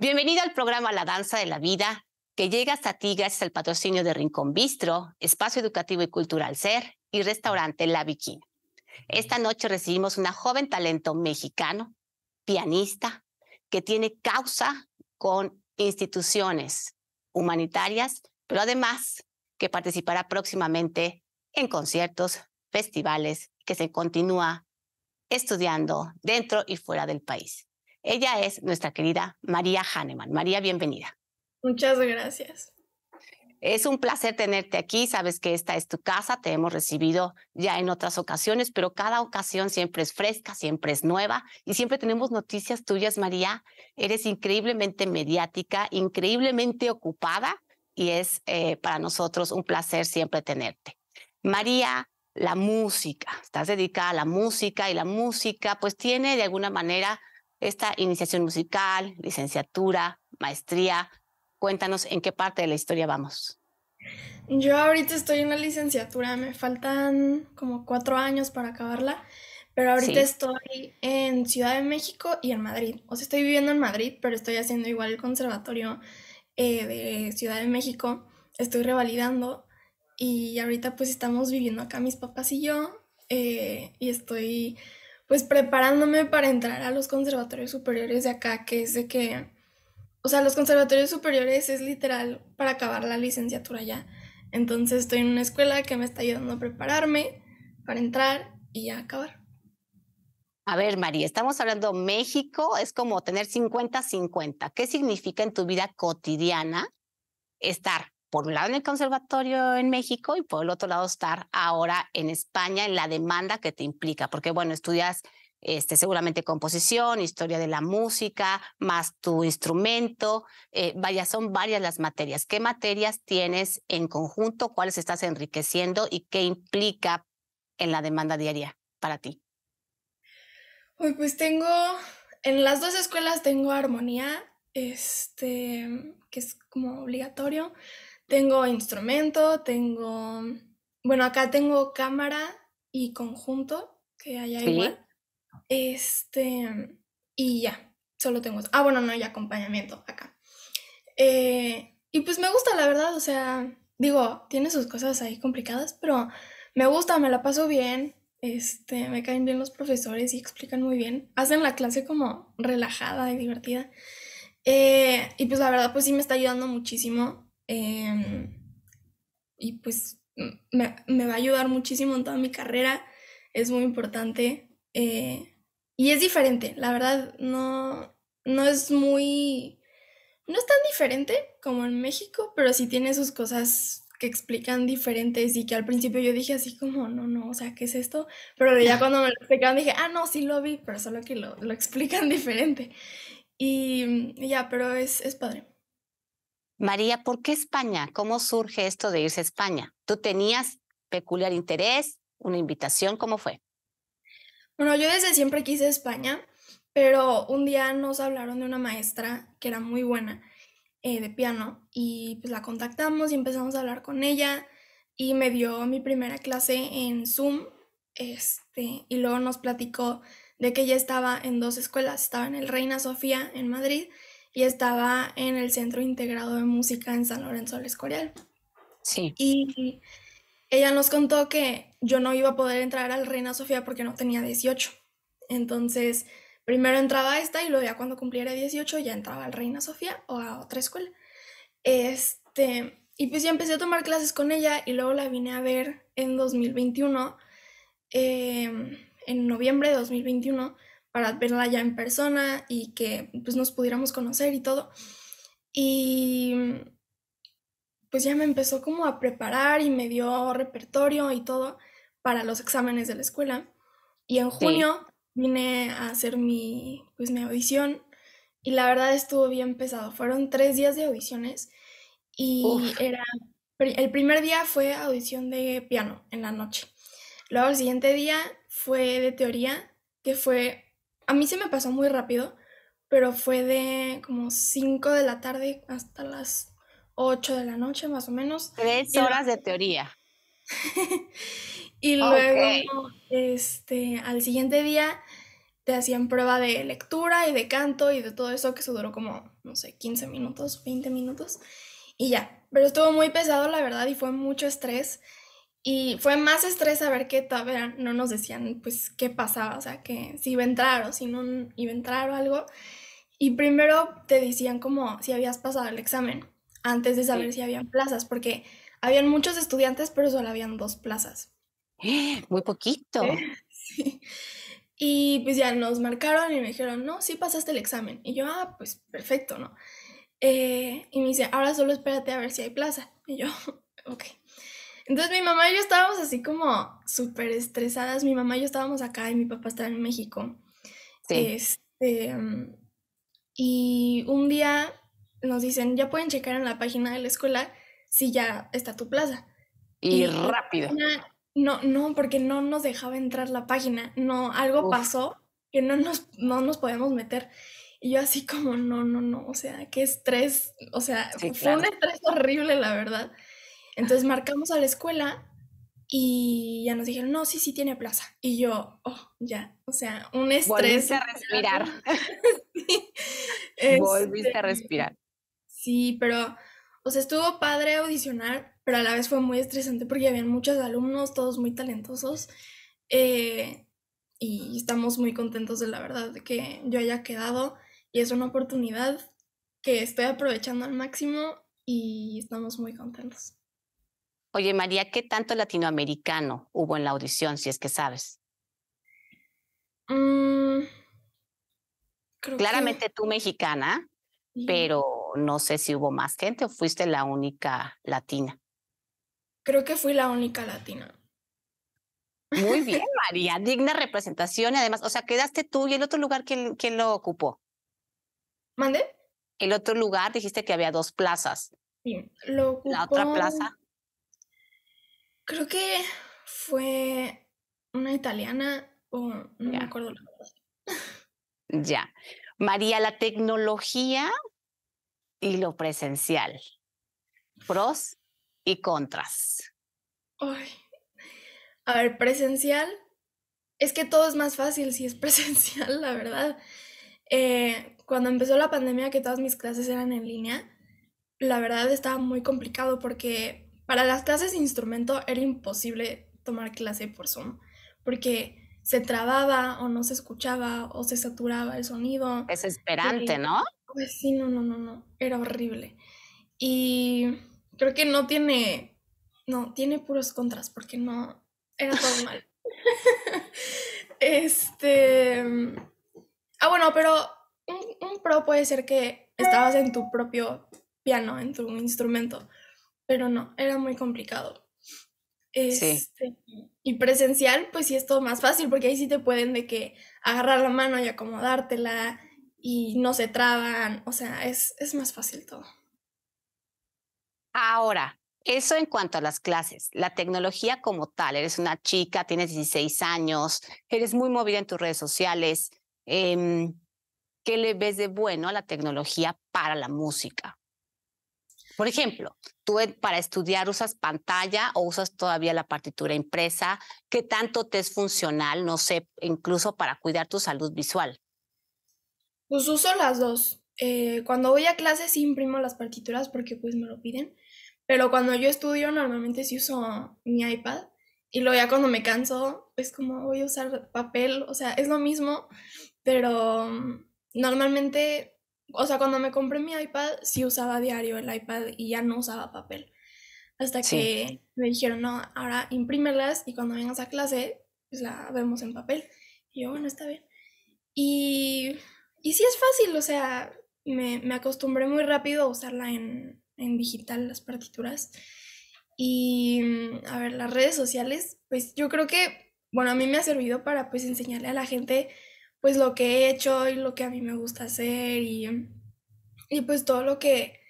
Bienvenido al programa La Danza de la Vida, que llega hasta ti gracias al patrocinio de Rincón Bistro, Espacio Educativo y Cultural Ser y Restaurante La Bikini. Esta noche recibimos una joven talento mexicano, pianista, que tiene causa con instituciones humanitarias, pero además que participará próximamente en conciertos, festivales, que se continúa estudiando dentro y fuera del país. Ella es nuestra querida María Hahnemann. María, bienvenida. Muchas gracias. Es un placer tenerte aquí. Sabes que esta es tu casa. Te hemos recibido ya en otras ocasiones, pero cada ocasión siempre es fresca, siempre es nueva y siempre tenemos noticias tuyas, María. Eres increíblemente mediática, increíblemente ocupada y es eh, para nosotros un placer siempre tenerte. María, la música. Estás dedicada a la música y la música pues tiene de alguna manera esta iniciación musical, licenciatura, maestría. Cuéntanos en qué parte de la historia vamos. Yo ahorita estoy en la licenciatura, me faltan como cuatro años para acabarla, pero ahorita estoy en Ciudad de México y en Madrid. O sea, estoy viviendo en Madrid, pero estoy haciendo igual el conservatorio eh, de Ciudad de México, estoy revalidando y ahorita pues estamos viviendo acá mis papás y yo eh, y estoy pues preparándome para entrar a los conservatorios superiores de acá, que es de que, o sea, los conservatorios superiores es literal para acabar la licenciatura ya. Entonces estoy en una escuela que me está ayudando a prepararme para entrar y ya acabar. A ver, María, estamos hablando México, es como tener 50-50. ¿Qué significa en tu vida cotidiana estar por un lado en el conservatorio en México y por el otro lado estar ahora en España en la demanda que te implica, porque bueno, estudias este, seguramente composición, historia de la música, más tu instrumento, eh, vaya, son varias las materias. ¿Qué materias tienes en conjunto? ¿Cuáles estás enriqueciendo y qué implica en la demanda diaria para ti? pues tengo, en las dos escuelas tengo armonía, este, que es como obligatorio. Tengo instrumento, tengo... Bueno, acá tengo cámara y conjunto, que allá igual. Este... Y ya, solo tengo... Ah, bueno, no, y acompañamiento acá. Eh, y pues me gusta, la verdad, o sea, digo, tiene sus cosas ahí complicadas, pero me gusta, me la paso bien, este, me caen bien los profesores y explican muy bien, hacen la clase como relajada y divertida. Eh, y pues la verdad, pues sí me está ayudando muchísimo Em, y pues me, va a ayudar muchísimo en toda mi carrera, es muy importante. Eh, y es diferente, la verdad, no, no es muy... No es tan diferente como en México, pero sí tiene sus cosas que explican diferentes y que al principio yo dije así como, no, no, o sea, ¿qué es esto? Pero ya cuando me lo explicaron dije, ah, no, sí lo vi, pero solo que lo, lo explican diferente. Y, ya, pero es, es padre. María, ¿por qué España? ¿Cómo surge esto de irse a España? ¿Tú tenías peculiar interés? ¿Una invitación? ¿Cómo fue? Bueno, yo desde siempre quise España, pero un día nos hablaron de una maestra que era muy buena eh, de piano y pues la contactamos y empezamos a hablar con ella y me dio mi primera clase en Zoom este, y luego nos platicó de que ella estaba en dos escuelas, estaba en el Reina Sofía en Madrid y estaba en el Centro Integrado de Música en San Lorenzo del Escorial. Sí. Y ella nos contó que yo no iba a poder entrar al Reina Sofía porque no tenía 18. Entonces, primero entraba a esta y luego ya cuando cumpliera 18 ya entraba al Reina Sofía o a otra escuela. Este, y pues ya empecé a tomar clases con ella y luego la vine a ver en 2021, em, en noviembre de 2021, para verla ya en persona y que pues nos pudiéramos conocer y todo. Y mm, pues ya me empezó como a preparar y me dio repertorio y todo para los exámenes de la escuela. Y en junio vine a hacer mi, pues, mi audición y la verdad estuvo bien pesado. Fueron tres días de audiciones y era... El primer día fue audición de piano en la noche. Luego el siguiente día fue de teoría, que fue a mí se me pasó muy rápido, pero fue de como 5 de la tarde hasta las 8 de la noche más o menos. Tres horas de teoría. y luego, este, al siguiente día te hacían prueba de lectura y de canto y de todo eso, que eso duró como, no sé, 15 minutos, 20 minutos y ya. Pero estuvo muy pesado, la verdad, y fue mucho estrés. Y fue más estrés saber que todavía no nos decían, pues, qué pasaba, o sea, que si iba a entrar o si no iba a entrar o algo. Y primero te decían como si habías pasado el examen, antes de saber si habían plazas, porque habían muchos estudiantes, pero solo habían dos plazas. muy poquito. Y pues ya nos marcaron y me dijeron, no, sí pasaste el examen. Y yo, ah, pues perfecto, ¿no? Eh, y me dice, ahora solo espérate a ver si hay plaza. Y yo, ok. Entonces mi mamá y yo estábamos así como súper estresadas. Mi mamá y yo estábamos acá y mi papá está en México. Sí. Este, mm, y un día nos dicen, ya pueden checar en la página de la escuela si ya está tu plaza. Y, rápido. no, no, porque no nos dejaba entrar la página. No, algo pasó que no nos, no nos podemos meter. Y yo así como, no, no, no, o sea, qué estrés. O sea, fue un estrés horrible, la verdad. Entonces marcamos a la escuela y ya nos dijeron, no, sí, sí tiene plaza. Y yo, oh, ya, o sea, un estrés. Volviste a respirar. Volviste a este, respirar. Sí, pero, o sea, estuvo padre audicionar, pero a la vez fue muy estresante porque habían muchos alumnos, todos muy talentosos. Eh, y estamos muy contentos de la verdad de que yo haya quedado y es una oportunidad que estoy aprovechando al máximo y estamos muy contentos. Oye, María, ¿qué tanto latinoamericano hubo en la audición, si es que sabes? Mm, Claramente tú mexicana, pero no sé si hubo más gente o fuiste la única latina. Creo que fui la única latina. Muy bien, María, digna representación. y Además, o sea, quedaste tú y el otro lugar, ¿quién, quién lo ocupó? ¿Mande? El otro lugar dijiste que había dos plazas. Sí, lo La otra plaza. Creo que fue una italiana o no me acuerdo Ya. María, la tecnología y lo presencial. Pros y contras. A ver, presencial. Es que todo es más fácil si es presencial, la verdad. Eh, cuando empezó la pandemia, que todas mis clases eran en línea, la verdad estaba muy complicado porque para las clases de instrumento era imposible tomar clase por Zoom, porque se trababa o no se escuchaba o se saturaba el sonido. Es esperante, eh, ¿no? Pues sí, no, no, no, no, era horrible. Y creo que no tiene, no, tiene puros contras, porque no, era todo mal. este... Ah, bueno, pero un pro puede ser que estabas en tu propio piano, en tu instrumento pero no, era muy complicado. Este, y presencial, pues sí es todo más fácil, porque ahí sí te pueden de que agarrar la mano y acomodártela y no se traban, o sea, es, más fácil todo. Ahora, eso en cuanto a las clases, la tecnología como tal, eres una chica, tienes 16 años, eres muy movida en tus redes sociales. Em, ¿Qué le ves de bueno a la tecnología para la música? Por ejemplo, tú para estudiar usas pantalla o usas todavía la partitura impresa, ¿qué tanto te es funcional, no sé, incluso para cuidar tu salud visual? Pues uso las dos. Eh, cuando voy a clases sí imprimo las partituras porque pues me lo piden, pero cuando yo estudio normalmente sí uso mi iPad y luego ya cuando me canso es como voy a usar papel, o sea, es lo mismo, pero mm, normalmente o sea, cuando me compré mi iPad, sí usaba diario el iPad y ya no usaba papel. Hasta que me dijeron, no, ahora imprímelas y cuando vengas a clase, pues la vemos en papel. Y yo, bueno, está bien. Y, y sí es fácil, o sea, me, acostumbré muy rápido a usarla en, en digital, las partituras. Y, a ver, las redes sociales, pues yo creo que, bueno, a mí me ha servido para pues enseñarle a la gente pues lo que he hecho y lo que a mí me gusta hacer y, y pues todo lo que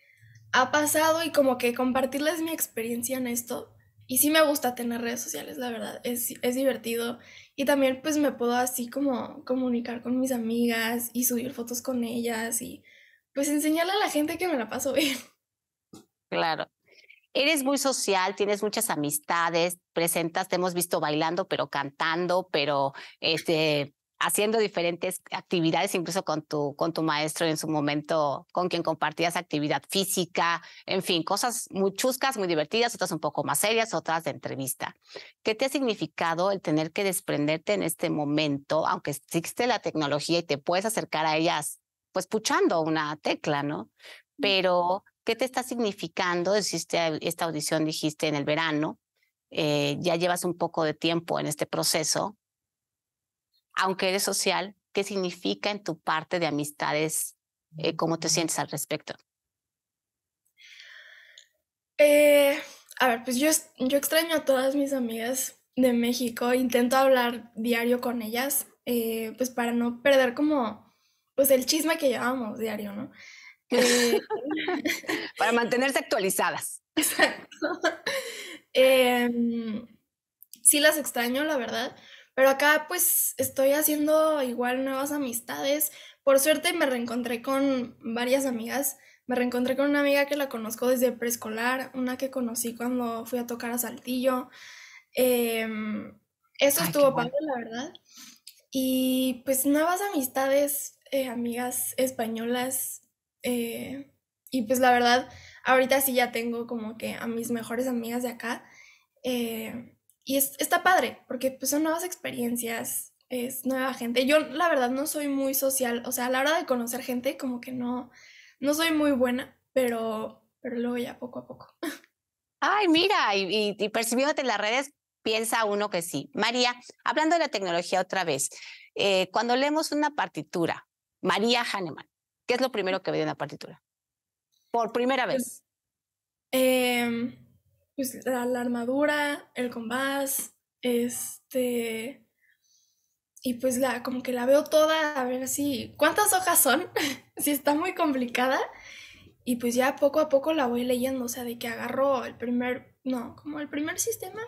ha pasado y como que compartirles mi experiencia en esto. Y sí me gusta tener redes sociales, la verdad, es, es divertido. Y también pues me puedo así como comunicar con mis amigas y subir fotos con ellas y pues enseñarle a la gente que me la paso bien. Claro. Eres muy social, tienes muchas amistades, presentas, te hemos visto bailando, pero cantando, pero este, haciendo diferentes actividades, incluso con tu, con tu maestro en su momento, con quien compartías actividad física, en fin, cosas muy chuscas, muy divertidas, otras un poco más serias, otras de entrevista. ¿Qué te ha significado el tener que desprenderte en este momento, aunque existe la tecnología y te puedes acercar a ellas, pues puchando una tecla, ¿no? Mm. Pero, ¿qué te está significando? Hiciste esta audición, dijiste, en el verano, eh, ya llevas un poco de tiempo en este proceso aunque eres social, ¿qué significa en tu parte de amistades? Eh, ¿Cómo te mm. sientes al respecto? Eh, a ver, pues yo, yo extraño a todas mis amigas de México, intento hablar diario con ellas, eh, pues para no perder como, pues el chisme que llevamos diario, ¿no? para mantenerse actualizadas. Exacto. Em, sí las extraño, la verdad, pero acá pues estoy haciendo igual nuevas amistades. Por suerte me reencontré con varias amigas. Me reencontré con una amiga que la conozco desde preescolar, una que conocí cuando fui a tocar a Saltillo. Em, eso estuvo padre, la verdad. Y pues nuevas amistades, eh, amigas españolas. Eh, y pues la verdad, ahorita sí ya tengo como que a mis mejores amigas de acá. Eh, y está padre, porque pues, son nuevas experiencias, es nueva gente. Yo la verdad no soy muy social, o sea, a la hora de conocer gente como que no, no soy muy buena, pero, pero luego ya poco a poco. Ay, mira, y, y, en las redes, piensa uno que sí. María, hablando de la tecnología otra vez, eh, cuando leemos una partitura, María Hahnemann, ¿qué es lo primero que ve en una partitura? Por primera em, vez. Eh, pues la, armadura, el compás, este... Y pues la, como que la veo toda, a ver si cuántas hojas son, si está muy complicada. Y pues ya poco a poco la voy leyendo, o sea, de que agarro el primer, no, como el primer sistema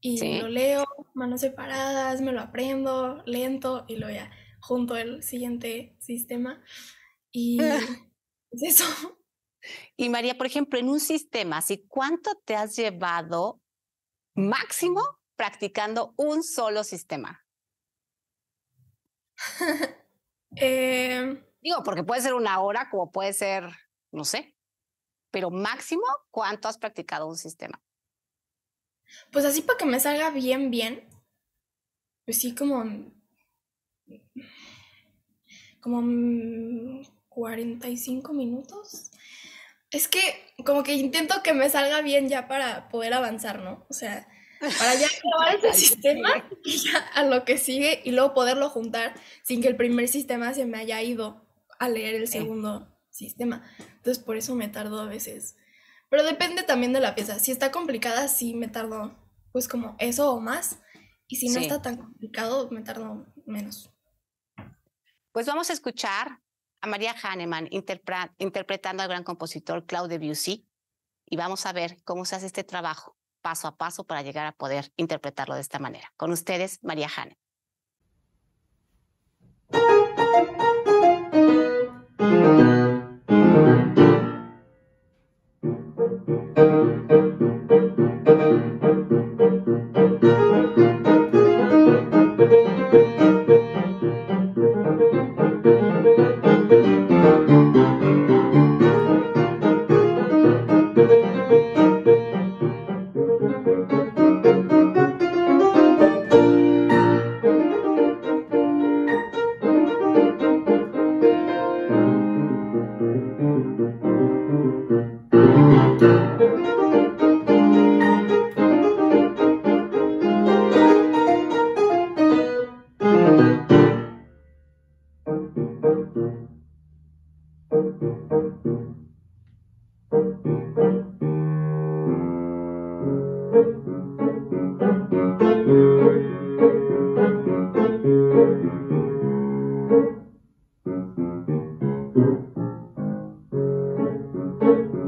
y lo leo, manos separadas, me lo aprendo lento y lo ya junto el siguiente sistema. Y es eso. Y María, por ejemplo, en un sistema, ¿cuánto te has llevado máximo practicando un solo sistema? Em. Digo, porque puede ser una hora, como puede ser, no sé, pero máximo, ¿cuánto has practicado un sistema? Pues así para que me salga bien, bien. Pues sí, como. Como 45 mm, minutos. Es que como que intento que me salga bien ya para poder avanzar, ¿no? O sea, para ya acabar ese sistema y ya a lo que sigue y luego poderlo juntar sin que el primer sistema se me haya ido a leer el segundo sistema. Entonces por eso me tardo a veces. Pero depende también de la pieza. Si está complicada, sí me tardo pues como eso o más. Y si no está tan complicado, me tardo menos. Pues vamos a escuchar a María Hahnemann interpretando al gran compositor Claude Debussy y vamos a ver cómo se hace este trabajo paso a paso para llegar a poder interpretarlo de esta manera. Con ustedes, María Hahnemann. Thank you.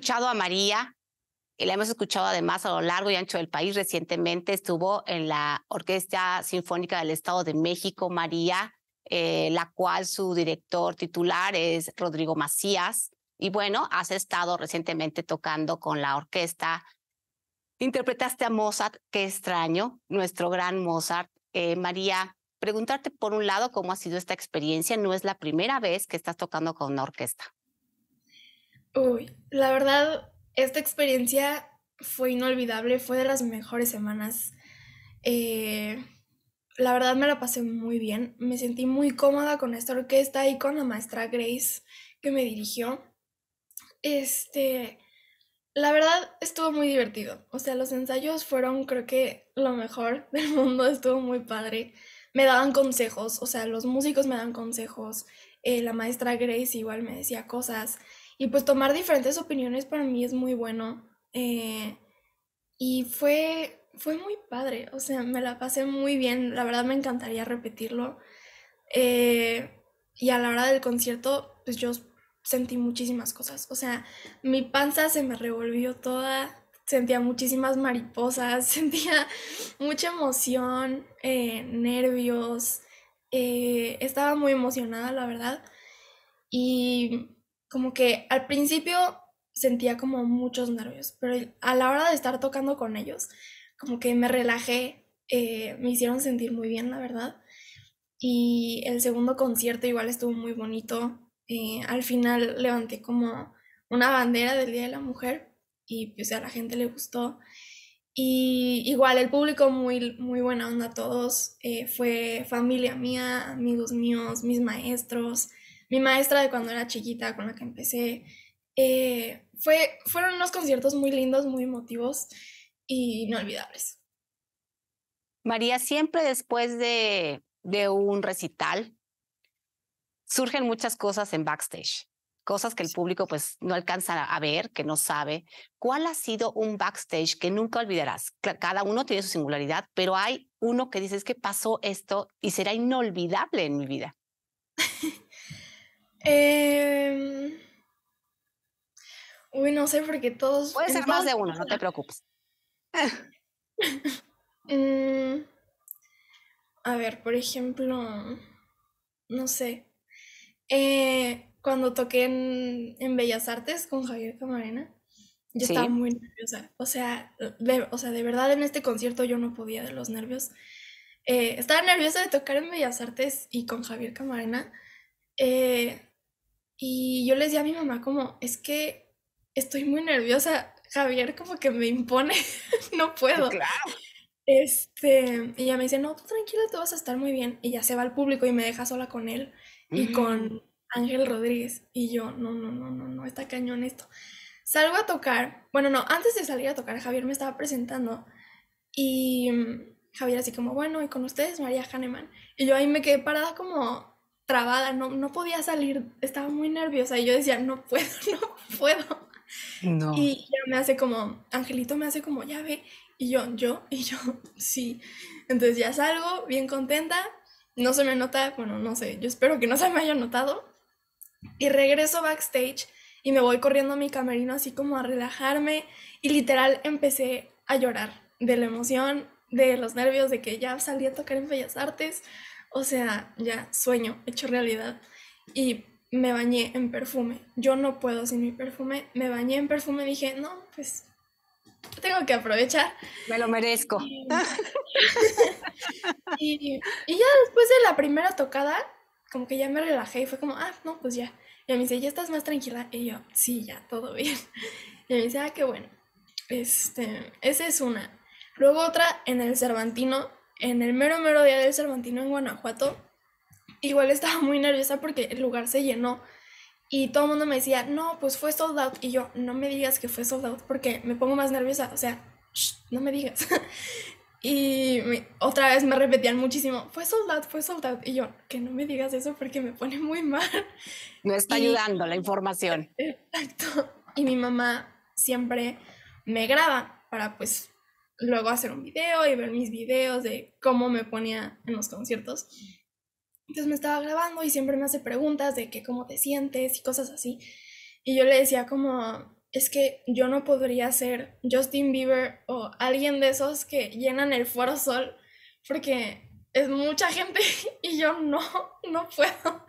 escuchado a María, y la hemos escuchado además a lo largo y ancho del país. Recientemente estuvo en la Orquesta Sinfónica del Estado de México, María, eh, la cual su director titular es Rodrigo Macías. Y bueno, has estado recientemente tocando con la orquesta. Interpretaste a Mozart, qué extraño, nuestro gran Mozart. Eh, María, preguntarte por un lado cómo ha sido esta experiencia. No es la primera vez que estás tocando con una orquesta. Uy, la verdad, esta experiencia fue inolvidable, fue de las mejores semanas. Eh, la verdad me la pasé muy bien, me sentí muy cómoda con esta orquesta y con la maestra Grace que me dirigió. Este, la verdad estuvo muy divertido, o sea, los ensayos fueron creo que lo mejor del mundo, estuvo muy padre. Me daban consejos, o sea, los músicos me dan consejos, eh, la maestra Grace igual me decía cosas. Y pues tomar diferentes opiniones para mí es muy bueno. Eh, y fue, fue muy padre, o sea, me la pasé muy bien, la verdad me encantaría repetirlo. Eh, y a la hora del concierto, pues yo sentí muchísimas cosas, o sea, mi panza se me revolvió toda, sentía muchísimas mariposas, sentía mucha emoción, eh, nervios, estaba muy emocionada, la verdad. Y como que al principio sentía como muchos nervios, pero a la hora de estar tocando con ellos, como que me relajé, eh, me hicieron sentir muy bien, la verdad. Y el segundo concierto igual estuvo muy bonito. Eh, al final levanté como una bandera del Día de la Mujer y pues a la gente le gustó. Y igual el público muy, muy buena onda a todos. Eh, fue familia mía, amigos míos, mis maestros, mi maestra de cuando era chiquita, con la que empecé. Eh, fue, fueron unos conciertos muy lindos, muy emotivos y inolvidables. María, siempre después de, de un recital surgen muchas cosas en backstage, cosas que el público pues no alcanza a ver, que no sabe. ¿Cuál ha sido un backstage que nunca olvidarás? Cada uno tiene su singularidad, pero hay uno que dices que pasó esto y será inolvidable en mi vida. Eh... Uy, no sé, porque todos... Puede ser más de uno, no te preocupes. Em, a ver, por ejemplo, no sé. Eh, cuando toqué en, Bellas Artes con Javier Camarena, yo estaba muy nerviosa. O sea, de, o sea, de verdad en este concierto yo no podía de los nervios. Eh, estaba nerviosa de tocar en Bellas Artes y con Javier Camarena. Eh, y yo les decía a mi mamá como, es que estoy muy nerviosa, Javier como que me impone, no puedo. Claro. Este, y ella me dice, no, tú tranquila, tú vas a estar muy bien. Y ya se va al público y me deja sola con él y con Ángel Rodríguez. Y yo, no, no, no, no, no, está cañón esto. Salgo a tocar, bueno, no, antes de salir a tocar, Javier me estaba presentando y mm, Javier así como, bueno, y con ustedes María Hahnemann. Y yo ahí me quedé parada como, trabada, no, no podía salir, estaba muy nerviosa y yo decía, no puedo, no puedo. Y ya me hace como, Angelito me hace como, ya y yo, yo, y yo, sí. Entonces ya salgo bien contenta, no se me nota, bueno, no sé, yo espero que no se me haya notado. Y regreso backstage y me voy corriendo a mi camerino así como a relajarme y literal empecé a llorar de la emoción, de los nervios de que ya salí a tocar en Bellas Artes. O sea, ya sueño hecho realidad. Y me bañé en perfume. Yo no puedo sin mi perfume. Me bañé en perfume. Dije, no, pues tengo que aprovechar. Me lo merezco. Y, ya después de la primera tocada, como que ya me relajé y fue como, ah, no, pues ya. Y me dice, ¿ya estás más tranquila? Y yo, sí, ya, todo bien. Y me dice, ah, qué bueno. Este, esa es una. Luego otra en el Cervantino en el mero mero día del Cervantino en Guanajuato, igual estaba muy nerviosa porque el lugar se llenó y todo el mundo me decía, no, pues fue soldado Y yo, no me digas que fue soldado porque me pongo más nerviosa, o sea, no me digas. y otra vez me repetían muchísimo, fue sold fue soldado Y yo, que no me digas eso porque me pone muy mal. No está ayudando la información. Exacto. Y mi mamá siempre me graba para pues luego hacer un video y ver mis videos de cómo me ponía en los conciertos. Entonces me estaba grabando y siempre me hace preguntas de que cómo te sientes y cosas así. Y yo le decía como, es que yo no podría ser Justin Bieber o alguien de esos que llenan el Foro Sol porque es mucha gente y yo no, no puedo.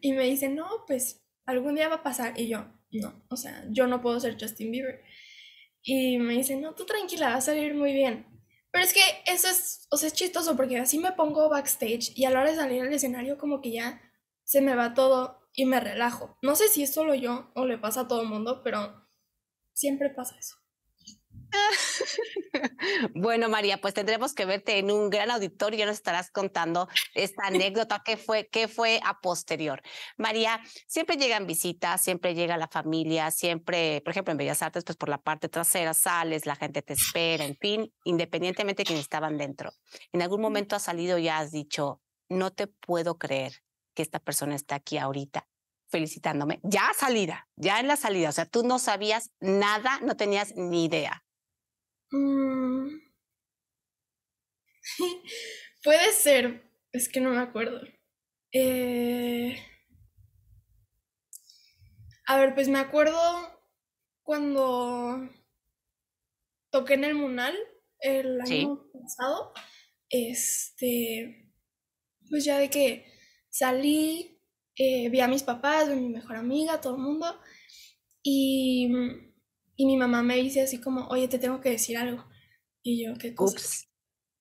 Y me dice, no, pues algún día va a pasar. Y yo, no, o sea, yo no puedo ser Justin Bieber. Y me dice, no, tú tranquila, va a salir muy bien. Pero es que eso es, o es chistoso porque así me pongo backstage y a la hora de salir al escenario como que ya se me va todo y me relajo. No sé si es solo yo o le pasa a todo el mundo, pero siempre pasa eso. Bueno, María, pues tendremos que verte en un gran auditorio y nos estarás contando esta anécdota que fue, que fue a posterior. María, siempre llegan visitas, siempre llega la familia, siempre, por ejemplo, en Bellas Artes, pues por la parte trasera sales, la gente te espera, en fin, independientemente de quienes estaban dentro. En algún momento has salido y has dicho, no te puedo creer que esta persona está aquí ahorita felicitándome, ya salida, ya en la salida, o sea, tú no sabías nada, no tenías ni idea. Puede ser, es que no me acuerdo. Eh, a ver, pues me acuerdo cuando toqué en el Munal el año pasado. Este, pues ya de que salí, eh, vi a mis papás, vi a mi mejor amiga, todo el mundo. Y, mi mamá me dice así como, oye, te tengo que decir algo. Y yo, ¿qué cosa?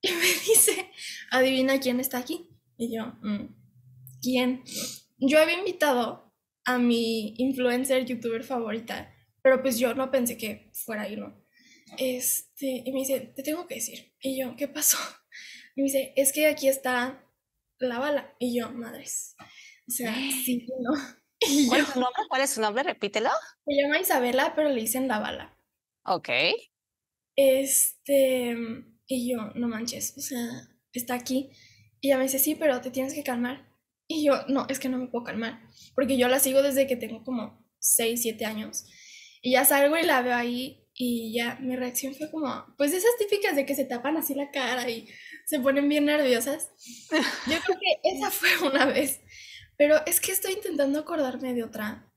y me dice, adivina quién está aquí. Y yo, mm, ¿quién? Yo había invitado a mi influencer youtuber favorita, pero pues yo no pensé que fuera irlo Este, y me dice, te tengo que decir. Y yo, ¿qué pasó? Y me dice, es que aquí está la bala. Y yo, madres. O sea, sí, no. ¿Cuál, es su nombre? ¿Cuál es su nombre? Repítelo. Se llama Isabela, pero le dicen la bala. Ok. Este, y yo, no manches, o sea, está aquí. Y ella me dice, sí, pero te tienes que calmar. Y yo, no, es que no me puedo calmar, porque yo la sigo desde que tengo como 6, 7 años. Y ya salgo y la veo ahí y ya mi reacción fue como, pues esas típicas de que se tapan así la cara y se ponen bien nerviosas. Yo creo que esa fue una vez, pero es que estoy intentando acordarme de otra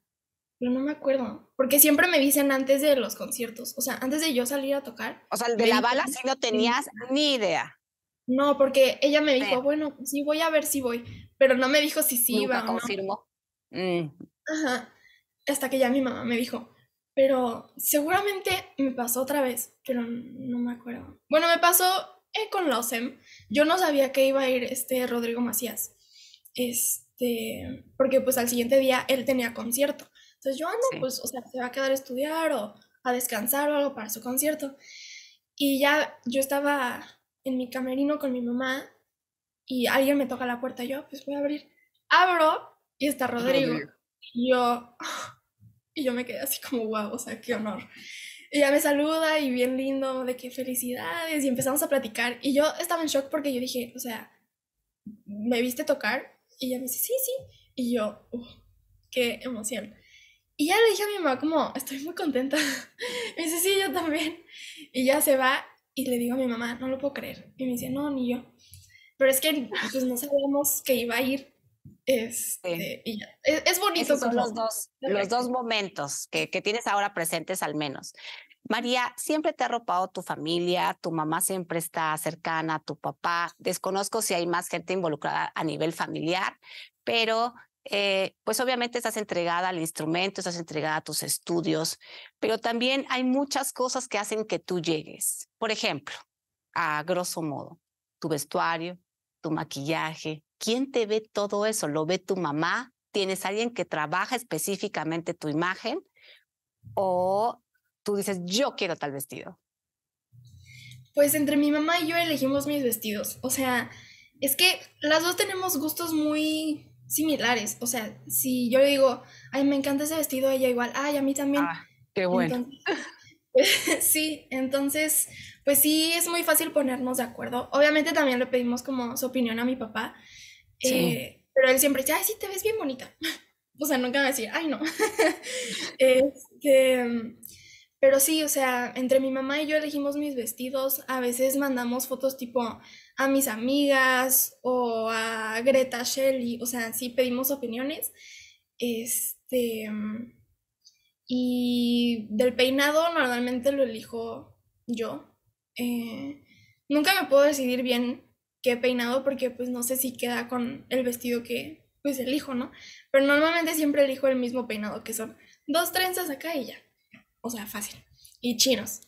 pero no me acuerdo, porque siempre me dicen antes de los conciertos, o sea, antes de yo salir a tocar. O sea, de la bala sí no tenías ni idea. No, porque ella me dijo, bueno, sí voy a ver si voy, pero no me dijo si sí iba confirmó. no. Mm. Ajá. Hasta que ya mi mamá me dijo, pero seguramente me pasó otra vez, pero no me acuerdo. Bueno, me pasó eh, con la e Yo no sabía que iba a ir este Rodrigo Macías. Este, porque pues al siguiente día él tenía concierto. Entonces yo ando, pues, o sea, se va a quedar a estudiar o a descansar o algo para su concierto. Y ya yo estaba en mi camerino con mi mamá y alguien me toca la puerta. yo, pues voy a abrir. Abro y está Rodrigo. Y yo, y yo me quedé así como, wow, o sea, qué honor. Y ya me saluda y bien lindo, de qué felicidades. Y empezamos a platicar. Y yo estaba en shock porque yo dije, o sea, ¿me viste tocar? Y ella me dice, sí, sí. Y yo, qué emoción. Y ya le dije a mi mamá como, estoy muy contenta. me dice, sí, yo también. Y ya se va y le digo a mi mamá, no lo puedo creer. Y me dice, no, ni yo. Pero es que pues no sabíamos que iba a ir. Este, y es, bonito. Esos son los dos, los dos momentos que, que tienes ahora presentes al menos. María, siempre te ha arropado tu familia, tu mamá siempre está cercana, tu papá. Desconozco si hay más gente involucrada a nivel familiar, pero eh, pues obviamente estás entregada al instrumento, estás entregada a tus estudios, pero también hay muchas cosas que hacen que tú llegues. Por ejemplo, a grosso modo, tu vestuario, tu maquillaje. ¿Quién te ve todo eso? ¿Lo ve tu mamá? ¿Tienes alguien que trabaja específicamente tu imagen? ¿O tú dices, yo quiero tal vestido? Pues entre mi mamá y yo elegimos mis vestidos. O sea, es que las dos tenemos gustos muy similares. O sea, si yo le digo, ay, me encanta ese vestido, ella igual, ay, a mí también. Ah, qué bueno. sí, entonces, pues sí, es muy fácil ponernos de acuerdo. Obviamente también le pedimos como su opinión a mi papá, eh, pero él siempre dice, ay, sí, te ves bien bonita. O sea, nunca me decía, ay, no. este, pero sí, o sea, entre mi mamá y yo elegimos mis vestidos, a veces mandamos fotos tipo a mis amigas o a Greta Shelley, o sea, sí pedimos opiniones. Este y del peinado normalmente lo elijo yo. Eh, nunca me puedo decidir bien qué peinado porque pues no sé si queda con el vestido que pues elijo, ¿no? Pero normalmente siempre elijo el mismo peinado que son dos trenzas acá y ya o sea, fácil. Y chinos.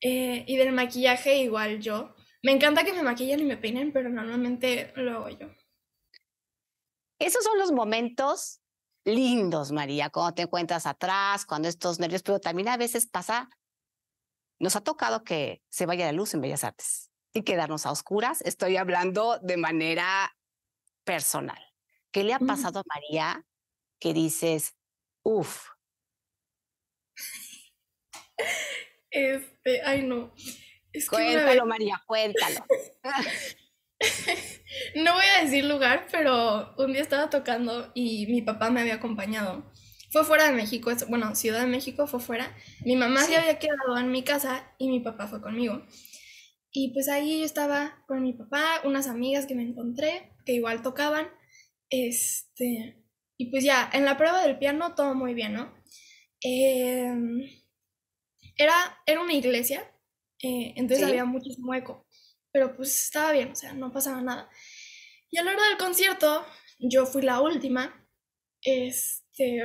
Eh, y del maquillaje igual yo. Me encanta que me maquillen y me peinen, pero normalmente lo hago yo. Esos son los momentos lindos, María, cuando te encuentras atrás, cuando estos nervios, pero también a veces pasa, nos ha tocado que se vaya la luz en Bellas Artes y quedarnos a oscuras. Estoy hablando de manera personal. ¿Qué le ha mm. pasado a María que dices, uff, Este, ay no. cuéntalo, María, cuéntalo. no voy a decir lugar, pero un día estaba tocando y mi papá me había acompañado. Fue fuera de México, bueno, Ciudad de México fue fuera. Mi mamá se había quedado en mi casa y mi papá fue conmigo. Y pues ahí yo estaba con mi papá, unas amigas que me encontré, que igual tocaban. Este, y pues ya, en la prueba del piano todo muy bien, ¿no? Eh, era, una iglesia, eh, entonces había mucho mueco, pero pues estaba bien, o sea, no pasaba nada. Y a la hora del concierto, yo fui la última, este,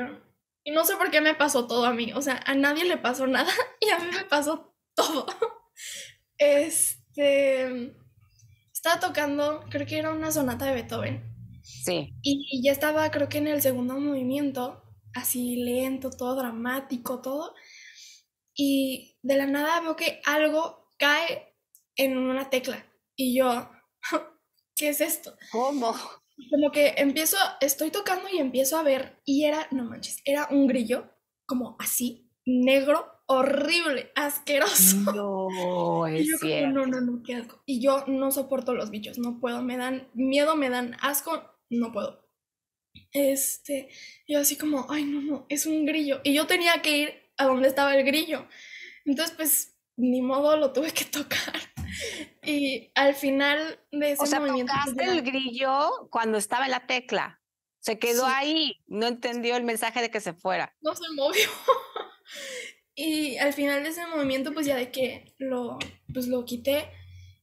y no sé por qué me pasó todo a mí, o sea, a nadie le pasó nada y a mí me pasó todo. Este, estaba tocando, creo que era una sonata de Beethoven. Sí. y ya estaba, creo que en el segundo movimiento, así lento, todo dramático, todo y de la nada veo que algo cae en una tecla y yo, ¿qué es esto? ¿Cómo? Como que empiezo, estoy tocando y empiezo a ver y era, no manches, era un grillo como así, negro, horrible, asqueroso. No, es y no, no, no, qué asco. Y yo no soporto los bichos, no puedo, me dan miedo, me dan asco, no puedo. Este, yo así como, ay, no, no, es un grillo. Y yo tenía que ir a dónde estaba el grillo. Entonces, pues, ni modo, lo tuve que tocar. Y al final de ese o sea, pues, Tocaste el grillo cuando estaba en la tecla. Se quedó ahí, no entendió el mensaje de que se fuera. No se movió. y al final de ese movimiento, pues ya de que lo, pues lo quité.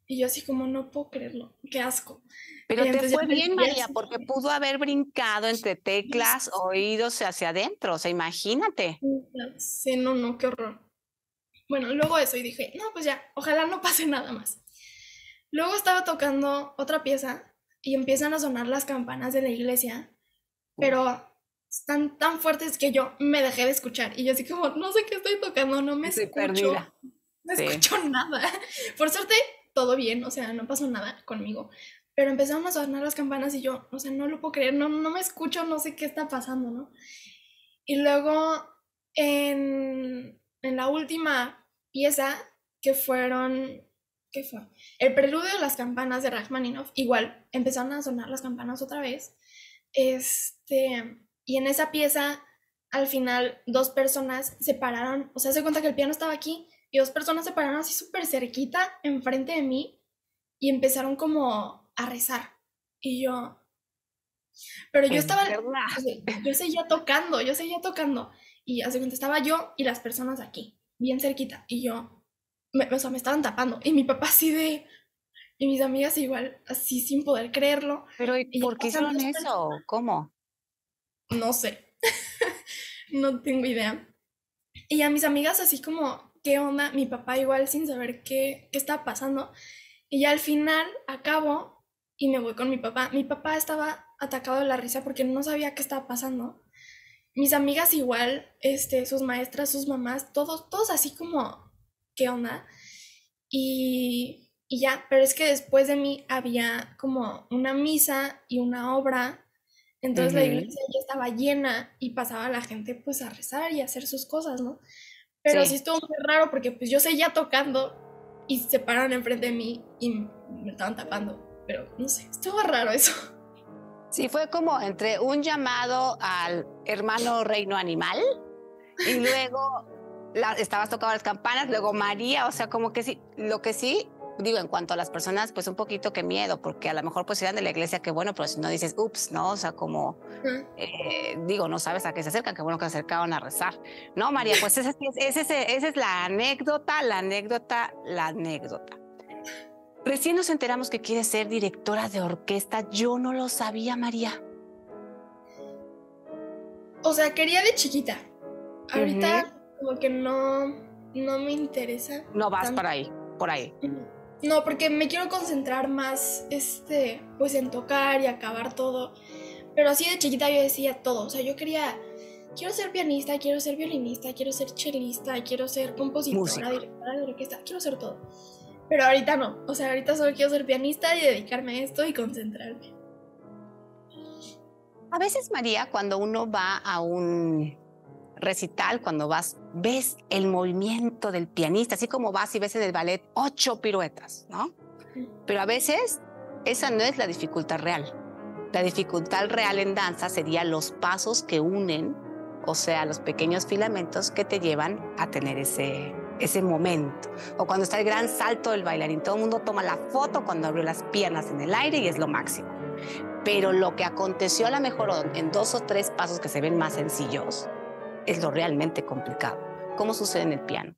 Y yo así como, no puedo creerlo, qué asco. Pero te fue bien, María, porque pudo haber brincado entre teclas, oídos hacia adentro, o sea, imagínate. Sí, no, no, qué horror. Bueno, luego eso, y dije, no, pues ya, ojalá no pase nada más. Luego estaba tocando otra pieza y empiezan a sonar las campanas de la iglesia, pero están tan fuertes que yo me dejé de escuchar. Y yo así como, no sé qué estoy tocando, no me escucho. No escucho nada. Por suerte, todo bien, o sea, no pasó nada conmigo. Pero empezaron a sonar las campanas y yo, o sea, no lo puedo creer, no, no me escucho, no sé qué está pasando, ¿no? Y luego en, la última pieza, que fueron, ¿qué fue? El preludio de las campanas de Rachmaninoff, igual, empezaron a sonar las campanas otra vez. Este, y en esa pieza, al final, dos personas se pararon, o sea, se cuenta que el piano estaba aquí, y dos personas se pararon así súper cerquita, enfrente de mí, y empezaron como a rezar. Y yo, pero yo estaba, ah. yo seguía tocando, yo seguía tocando. Y hace cuenta estaba yo y las personas aquí, bien cerquita. Y yo, me, o sea, me estaban tapando. Y mi papá así de, y mis amigas igual, así sin poder creerlo. Pero ¿y, por qué hicieron eso? ¿Cómo? No sé, no tengo idea. Y a mis amigas así como, ¿qué onda? Mi papá igual sin saber qué, qué estaba pasando. Y ya al final, acabo, y me voy con mi papá. Mi papá estaba atacado de la risa porque no sabía qué estaba pasando. Mis amigas igual, este, sus maestras, sus mamás, todos, todos así como, ¿qué onda? Y, y ya, pero es que después de mí había como una misa y una obra, entonces la iglesia ya estaba llena y pasaba la gente pues a rezar y a hacer sus cosas, ¿no? Pero sí, estuvo muy raro porque pues yo seguía tocando y se paran enfrente de mí y me estaban tapando pero no sé, estaba raro eso. Sí, fue como entre un llamado al hermano reino animal y luego estabas tocando las campanas, luego María, o sea, como que sí, lo que sí, digo, en cuanto a las personas, pues un poquito que miedo, porque a lo mejor pues eran de la iglesia, que bueno, pero si no dices, ups, ¿no? O sea, como, eh, digo, no sabes a qué se acercan, que bueno que se acercaban a rezar. No, María, pues esa, esa es la anécdota, la anécdota, la anécdota. Recién nos enteramos que quiere ser directora de orquesta. Yo no lo sabía, María. O sea, quería de chiquita. Ahorita como que no, no me interesa. No vas para ahí, por ahí. No, porque me quiero concentrar más, este, pues en tocar y acabar todo. Pero así de chiquita yo decía todo. O sea, yo quería, quiero ser pianista, quiero ser violinista, quiero ser chelista, quiero ser compositora, directora de orquesta, quiero ser todo. Pero ahorita no. O sea, ahorita solo quiero ser pianista y dedicarme a esto y concentrarme. A veces, María, cuando uno va a un recital, cuando vas, ves el movimiento del pianista, así como vas y ves en el ballet ocho piruetas, ¿no? Pero a veces esa no es la dificultad real. La dificultad real en danza sería los pasos que unen, o sea, los pequeños filamentos que te llevan a tener ese ese momento. O cuando está el gran salto del bailarín, todo el mundo toma la foto cuando abrió las piernas en el aire y es lo máximo. Pero lo que aconteció a lo mejor en dos o tres pasos que se ven más sencillos es lo realmente complicado. ¿Cómo sucede en el piano?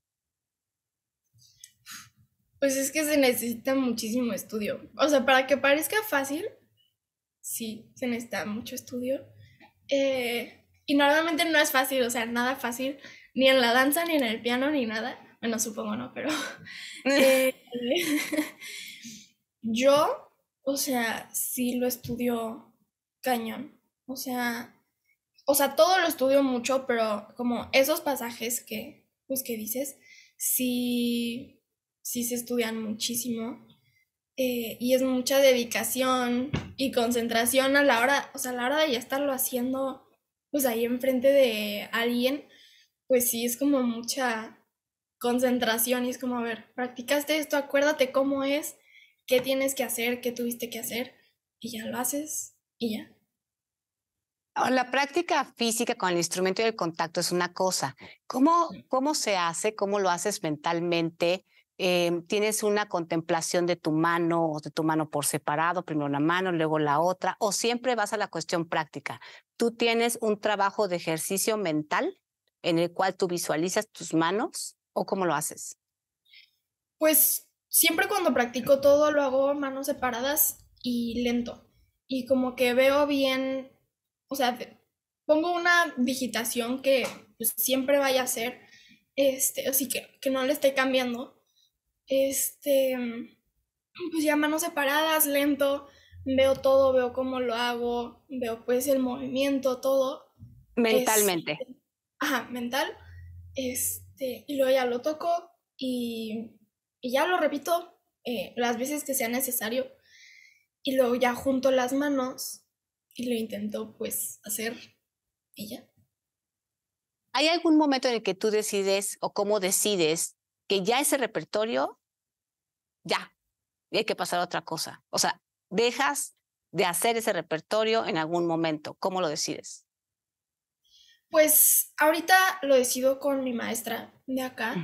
Pues es que se necesita muchísimo estudio. O sea, para que parezca fácil, sí, se necesita mucho estudio. Eh, y normalmente no es fácil, o sea, nada fácil, ni en la danza, ni en el piano, ni nada. Bueno, supongo no, pero... Eh. Eh, yo, o sea, sí lo estudio cañón. O sea, o sea, todo lo estudio mucho, pero como esos pasajes que, pues, dices, sí, sí se estudian muchísimo. Eh, y es mucha dedicación y concentración a la hora, o sea, a la hora de ya estarlo haciendo, pues ahí enfrente de alguien, pues sí es como mucha, concentración y es como, a ver, practicaste esto, acuérdate cómo es, qué tienes que hacer, qué tuviste que hacer y ya lo haces y ya. Ah, la práctica física con el instrumento y el contacto es una cosa. ¿Cómo, cómo se hace? ¿Cómo lo haces mentalmente? Em, ¿Tienes una contemplación de tu mano o de tu mano por separado? Primero una mano, luego la otra. ¿O siempre vas a la cuestión práctica? ¿Tú tienes un trabajo de ejercicio mental en el cual tú visualizas tus manos o cómo lo haces? Pues siempre cuando practico todo lo hago manos separadas y lento. Y como que veo bien, o sea, pongo una digitación que pues, siempre vaya a ser, este, así que, que no le esté cambiando. Este, pues ya manos separadas, lento, veo todo, veo cómo lo hago, veo pues el movimiento, todo. Mentalmente. ajá, mental. Es, este, y luego ya lo toco y, ya lo repito eh, las veces que sea necesario. Y luego ya junto las manos y lo intento pues hacer ella. ya. ¿Hay algún momento en el que tú decides o cómo decides que ya ese repertorio, ya, hay que pasar a otra cosa? O sea, dejas de hacer ese repertorio en algún momento. ¿Cómo lo decides? Pues ahorita lo decido con mi maestra de acá.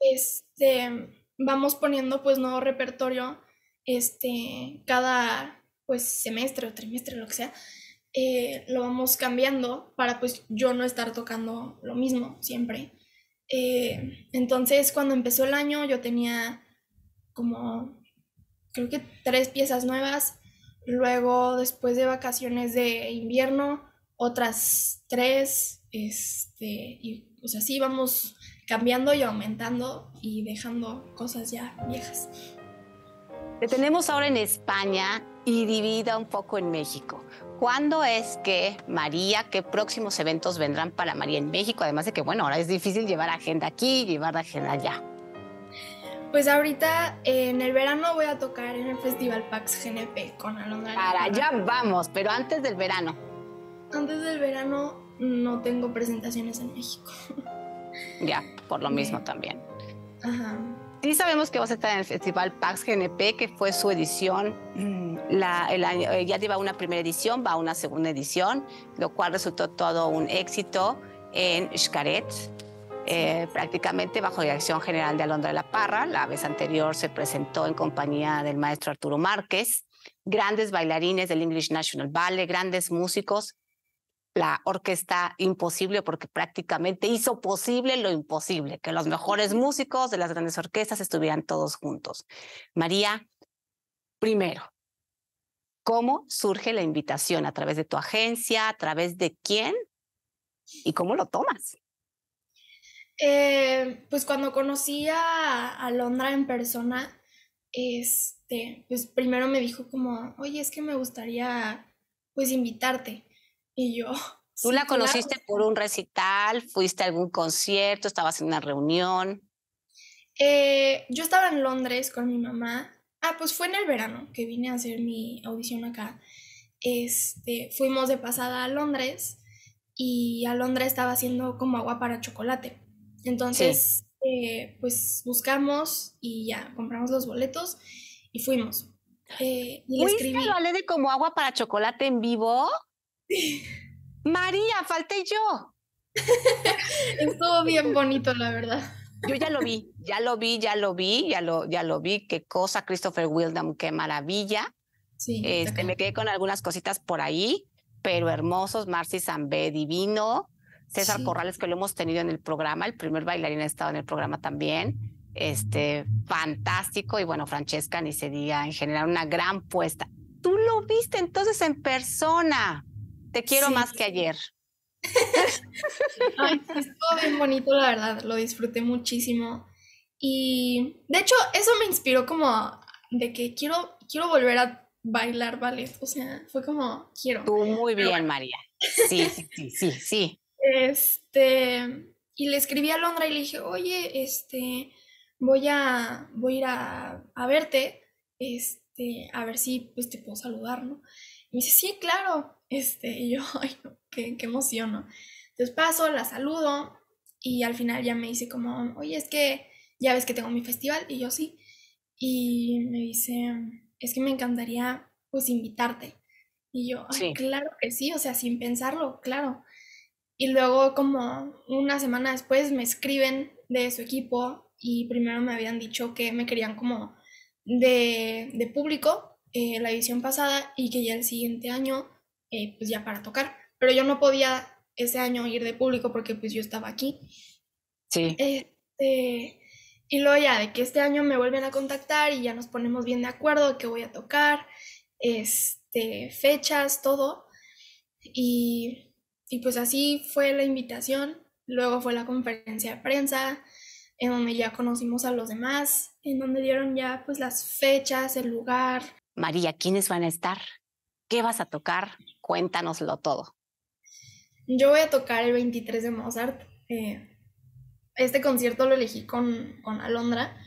Este, vamos poniendo pues nuevo repertorio este, cada pues semestre o trimestre, lo que sea. Eh, lo vamos cambiando para pues yo no estar tocando lo mismo siempre. Eh, entonces cuando empezó el año yo tenía como creo que tres piezas nuevas. Luego después de vacaciones de invierno otras tres, este, y, o sea, sí vamos cambiando y aumentando y dejando cosas ya viejas. Te tenemos ahora en España y divida un poco en México. ¿Cuándo es que María, qué próximos eventos vendrán para María en México? Además de que, bueno, ahora es difícil llevar agenda aquí, llevar agenda allá. Pues ahorita en el verano voy a tocar en el Festival Pax GNP con Alondra. Para, ya vamos, pero antes del verano antes del verano no tengo presentaciones en México. Ya, por lo mismo también. Ajá. Sí sabemos que vas a estar en el Festival Pax GNP, que fue su edición, mm, la, el eh, ya lleva una primera edición, va a una segunda edición, lo cual resultó todo un éxito en Xcaret, eh, prácticamente bajo dirección general de Alondra de la Parra. La vez anterior se presentó en compañía del maestro Arturo Márquez, grandes bailarines del English National Ballet, grandes músicos la orquesta imposible porque prácticamente hizo posible lo imposible, que los mejores músicos de las grandes orquestas estuvieran todos juntos. María, primero, ¿cómo surge la invitación? ¿A través de tu agencia? ¿A través de quién? ¿Y cómo lo tomas? Eh, pues cuando conocí a, a Londra en persona, este, pues primero me dijo como, oye, es que me gustaría pues invitarte y yo... ¿Tú la conociste por un recital? ¿Fuiste a algún concierto? ¿Estabas en una reunión? Eh, yo estaba en Londres con mi mamá. Ah, pues fue en el verano que vine a hacer mi audición acá. Este, fuimos de pasada a Londres y a Londres estaba haciendo como agua para chocolate. Entonces, eh, pues buscamos y ya compramos los boletos y fuimos. Eh, y ballet de como agua para chocolate en vivo? María, falté yo. Estuvo bien bonito, la verdad. Yo ya lo vi, ya lo vi, ya lo vi, ya lo, ya lo vi. Qué cosa, Christopher Wildham, qué maravilla. Sí, este, me quedé con algunas cositas por ahí, pero hermosos. Marcy Zambé, divino. César Corrales, que lo hemos tenido en el programa, el primer bailarín ha estado en el programa también. Este, fantástico. Y bueno, Francesca, ni en general, una gran puesta. Tú lo viste entonces en persona. Te quiero más que ayer. Ay, estuvo bien bonito, la verdad, lo disfruté muchísimo. Y de hecho, eso me inspiró como de que quiero, quiero volver a bailar ballet. O sea, fue como quiero. Tú muy bien, María. Sí, sí, sí, sí, Este, y le escribí a Londra y le dije, oye, este, voy a, ir a, a verte, este, a ver si pues te puedo saludar, ¿no? Y me dice, sí, claro, este, y yo, ay, no, qué, qué Entonces paso, la saludo y al final ya me dice como, oye, es que ya ves que tengo mi festival y yo sí. Y me dice, es que me encantaría pues invitarte. Y yo, claro que sí, o sea, sin pensarlo, claro. Y luego como una semana después me escriben de su equipo y primero me habían dicho que me querían como de, público eh, la edición pasada y que ya el siguiente año eh, pues ya para tocar. Pero yo no podía ese año ir de público porque pues yo estaba aquí. Sí. Este, y luego ya de que este año me vuelven a contactar y ya nos ponemos bien de acuerdo que voy a tocar, este, fechas, todo. Y, y pues así fue la invitación. Luego fue la conferencia de prensa, en donde ya conocimos a los demás, en donde dieron ya pues las fechas, el lugar. María, ¿quiénes van a estar? ¿Qué vas a tocar? Cuéntanoslo todo. Yo voy a tocar el 23 de Mozart. Eh, este concierto lo elegí con, Alondra.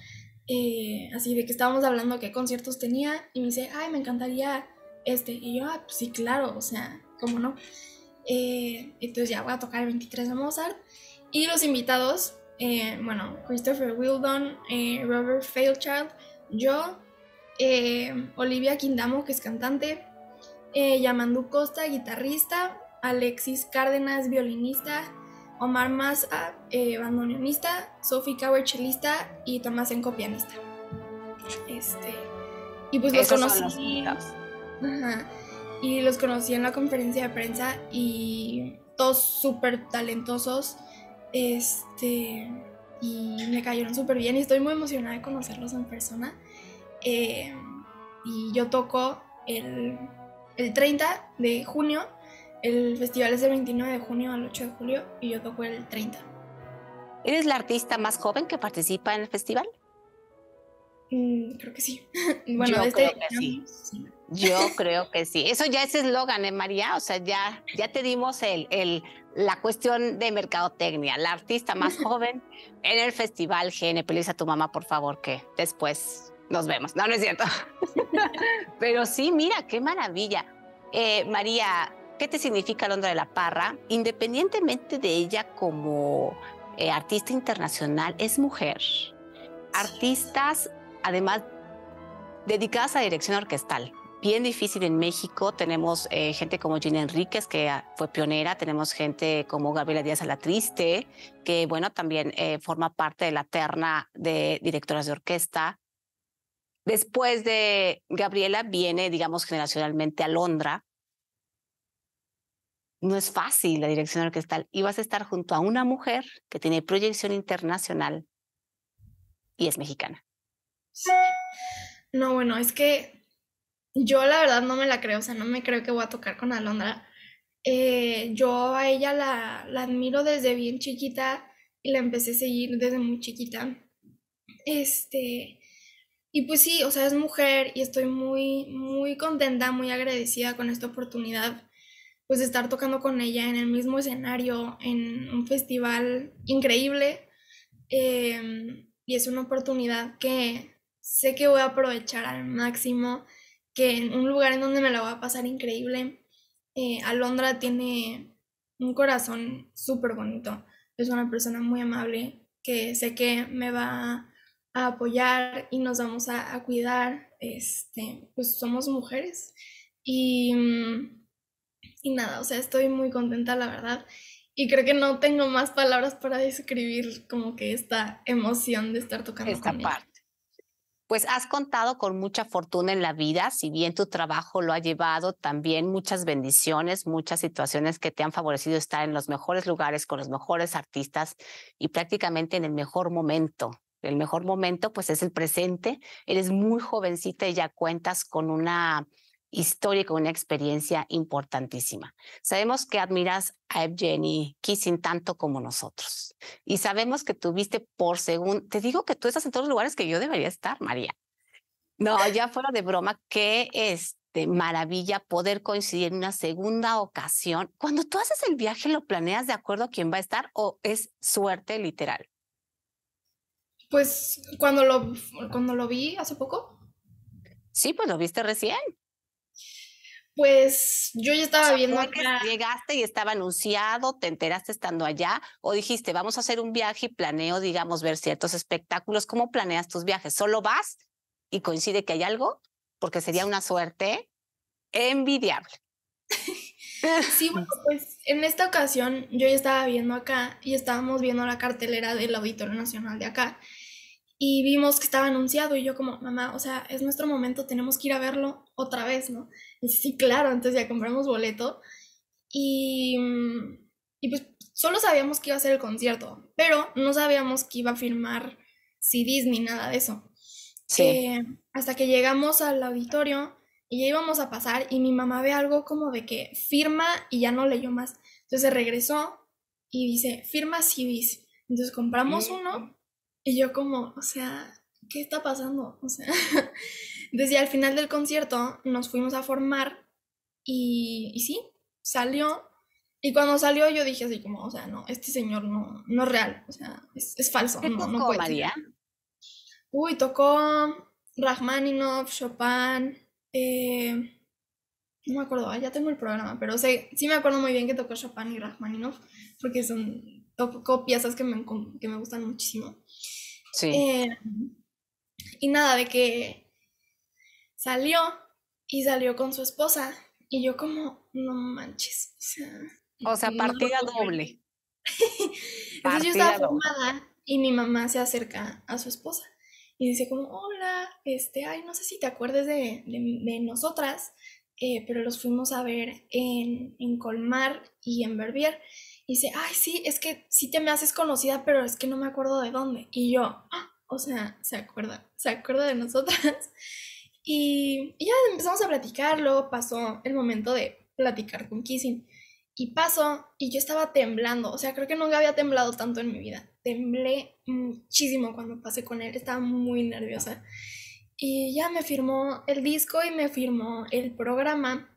Eh, así de que estábamos hablando qué conciertos tenía y me dice, ay, me encantaría este. Y yo, ah, pues sí, claro, o sea, ¿cómo no? Eh, entonces ya voy a tocar el 23 de Mozart. Y los invitados, bueno, Christopher Wildon, Robert Failchild, yo, Olivia Quindamo, que es cantante, eh, Yamandú Costa, guitarrista, Alexis Cárdenas, violinista, Omar Maza, eh, bandoneonista, Sofi y Tomás Enco, pianista. Este, y pues los conocí. y los conocí en la conferencia de prensa y todos súper talentosos. Este, y me cayeron súper bien y estoy muy emocionada de conocerlos en persona. Eh, y yo toco el el 30 de junio, el festival es del 29 de junio al 8 de julio y yo toco el 30. ¿Eres la artista más joven que participa en el festival? Mm, creo que sí. yo este creo que sí. Yo creo que sí. Eso ya es eslogan, ¿eh, María? O sea, ya, ya te dimos el, el, la cuestión de mercadotecnia. La artista más joven en el festival GNP. a tu mamá, por favor, que después nos vemos. No, no es cierto. Pero sí, mira, qué maravilla. Eh, María, ¿qué te significa Londra de la Parra? Independientemente de ella como eh, artista internacional, es mujer. Artistas, además, dedicadas a dirección orquestal. Bien difícil en México. Tenemos eh, gente como Gina Enríquez, que ah, fue pionera. Tenemos gente como Gabriela Díaz Alatriste, que, bueno, también forma parte de la terna de directoras de orquesta. Después de Gabriela viene, digamos, generacionalmente a Londra. No es fácil la dirección orquestal y vas a estar junto a una mujer que tiene proyección internacional y es mexicana. No, bueno, es que yo la verdad no me la creo, o sea, no me creo que voy a tocar con Alondra. Eh, yo a ella la, la admiro desde bien chiquita y la empecé a seguir desde muy chiquita. Este, y pues sí, o sea, es mujer y estoy muy, muy contenta, muy agradecida con esta oportunidad, pues de estar tocando con ella en el mismo escenario, en un festival increíble. Em, y es una oportunidad que sé que voy a aprovechar al máximo, que en un lugar en donde me la voy a pasar increíble. Eh, Alondra tiene un corazón súper bonito, es una persona muy amable que sé que me va a apoyar y nos vamos a, cuidar, este, pues somos mujeres. Y, mm, y nada, o sea, estoy muy contenta, la verdad. Y creo que no tengo más palabras para describir como que esta emoción de estar tocando esta con parte. Pues has contado con mucha fortuna en la vida, si bien tu trabajo lo ha llevado, también muchas bendiciones, muchas situaciones que te han favorecido estar en los mejores lugares con los mejores artistas y prácticamente en el mejor momento el mejor momento pues es el presente. Eres muy jovencita y ya cuentas con una historia, con una experiencia importantísima. Sabemos que admiras a Evgeny Kissing tanto como nosotros. Y sabemos que tuviste por según, te digo que tú estás en todos los lugares que yo debería estar, María. No, ya fuera de broma, Qué este, maravilla poder coincidir en una segunda ocasión. Cuando tú haces el viaje, ¿lo planeas de acuerdo a quién va a estar o es suerte literal? Pues cuando lo, cuando lo vi hace poco. Sí, pues lo viste recién. Pues yo ya estaba viendo acá. Llegaste y estaba anunciado, te enteraste estando allá, o dijiste, vamos a hacer un viaje y planeo, digamos, ver ciertos espectáculos. ¿Cómo planeas tus viajes? ¿Solo vas y coincide que hay algo? Porque sería una suerte envidiable. sí, bueno, pues en esta ocasión yo ya estaba viendo acá y estábamos viendo la cartelera del Auditorio Nacional de acá y vimos que estaba anunciado y yo como, mamá, o sea, es nuestro momento, tenemos que ir a verlo otra vez, ¿no? Y sí, claro, entonces ya compramos boleto y, pues solo sabíamos que iba a ser el concierto, pero no sabíamos que iba a firmar CDs ni nada de eso. Sí. Eh, hasta que llegamos al auditorio y ya íbamos a pasar y mi mamá ve algo como de que firma y ya no leyó más. Entonces regresó y dice, firma CDs. Entonces compramos mm. uno y yo como, o sea, ¿qué está pasando? O sea, desde al final del concierto nos fuimos a formar y, y, sí, salió. Y cuando salió yo dije así como, o sea, no, este señor no, es real, o sea, es, falso. no, tocó, Uy, tocó Rachmaninoff, Chopin, eh, no me acuerdo, ah, ya tengo el programa, pero sí me acuerdo muy bien que tocó Chopin y Rachmaninoff, porque son copias, piezas que me, que me gustan muchísimo. Sí. Eh, y nada, de que salió y salió con su esposa. Y yo como, no manches. O sea, o sea partida doble. Entonces yo estaba formada y mi mamá se acerca a su esposa y dice como, hola, este, ay, no sé si te acuerdes de, nosotras, eh, pero los fuimos a ver en, Colmar y en Verbier. Y dice, ay, sí, es que sí te me haces conocida, pero es que no me acuerdo de dónde. Y yo, ah, o sea, se acuerda, se acuerda de nosotras. Y, ya empezamos a platicar, luego pasó el momento de platicar con Kissing. Y pasó y yo estaba temblando, o sea, creo que nunca había temblado tanto en mi vida. Temblé muchísimo cuando pasé con él, estaba muy nerviosa. Y ya me firmó el disco y me firmó el programa.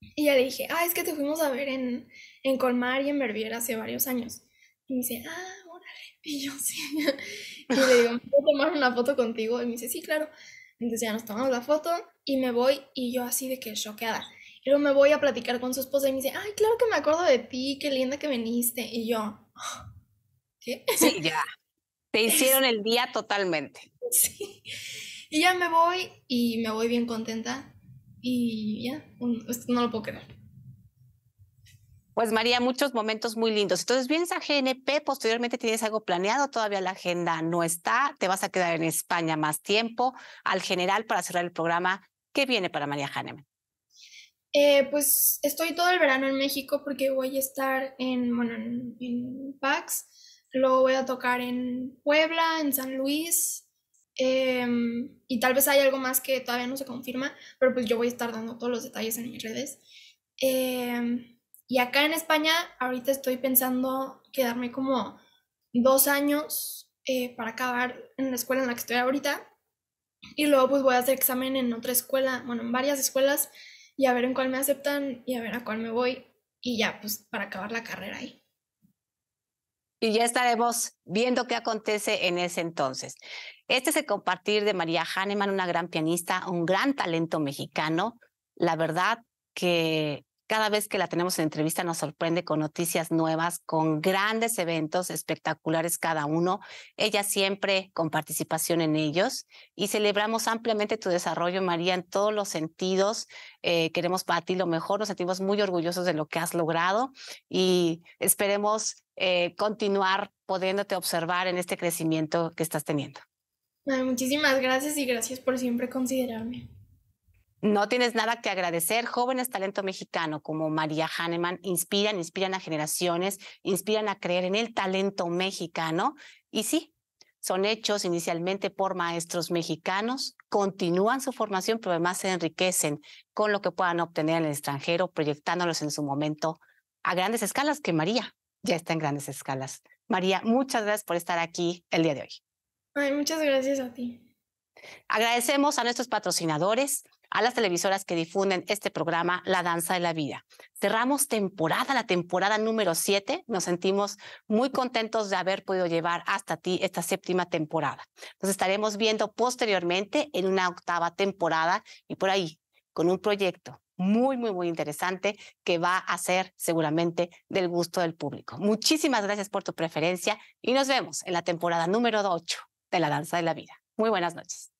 Y ya le dije, ah, es que te fuimos a ver en, en Colmar y en Berbiera hace varios años. Y me dice, ah, órale. Y yo sí. y le digo, ¿puedo tomar una foto contigo? Y me dice, sí, claro. Entonces ya nos tomamos la foto y me voy y yo así de que choqueada. Y luego me voy a platicar con su esposa y me dice, ay, claro que me acuerdo de ti, qué linda que viniste. Y yo, ¿qué? Sí, ya. Te hicieron el día totalmente. Sí. Y ya me voy y me voy bien contenta. Y ya, no lo puedo creer. Pues María, muchos momentos muy lindos. Entonces vienes a GNP, posteriormente tienes algo planeado, todavía la agenda no está, te vas a quedar en España más tiempo, al general para cerrar el programa. ¿Qué viene para María Hahnemann? Eh, pues estoy todo el verano en México porque voy a estar en, bueno, en, PAX, luego voy a tocar en Puebla, en San Luis, em, y tal vez hay algo más que todavía no se confirma, pero pues yo voy a estar dando todos los detalles en mis redes. Em, y acá en España, ahorita estoy pensando quedarme como dos años eh, para acabar en la escuela en la que estoy ahorita. Y luego pues voy a hacer examen en otra escuela, bueno, en varias escuelas, y a ver en cuál me aceptan y a ver a cuál me voy. Y ya, pues para acabar la carrera ahí y ya estaremos viendo qué acontece en ese entonces. Este es el compartir de María Hahnemann, una gran pianista, un gran talento mexicano. La verdad que cada vez que la tenemos en entrevista nos sorprende con noticias nuevas, con grandes eventos espectaculares cada uno, ella siempre con participación en ellos y celebramos ampliamente tu desarrollo, María, en todos los sentidos. Eh, queremos para ti lo mejor, nos sentimos muy orgullosos de lo que has logrado y esperemos eh, continuar pudiéndote observar en este crecimiento que estás teniendo. muchísimas gracias y gracias por siempre considerarme. No tienes nada que agradecer. Jóvenes talento mexicano como María Hahnemann inspiran, inspiran a generaciones, inspiran a creer en el talento mexicano. Y sí, son hechos inicialmente por maestros mexicanos, continúan su formación, pero además se enriquecen con lo que puedan obtener en el extranjero, proyectándolos en su momento a grandes escalas, que María ya está en grandes escalas. María, muchas gracias por estar aquí el día de hoy. Ay, muchas gracias a ti. Agradecemos a nuestros patrocinadores, a las televisoras que difunden este programa, La Danza de la Vida. Cerramos temporada, la temporada número 7. Nos sentimos muy contentos de haber podido llevar hasta ti esta séptima temporada. Nos estaremos viendo posteriormente en una octava temporada y por ahí con un proyecto muy, muy, muy interesante que va a ser seguramente del gusto del público. Muchísimas gracias por tu preferencia y nos vemos en la temporada número 8 de La Danza de la Vida. Muy buenas noches.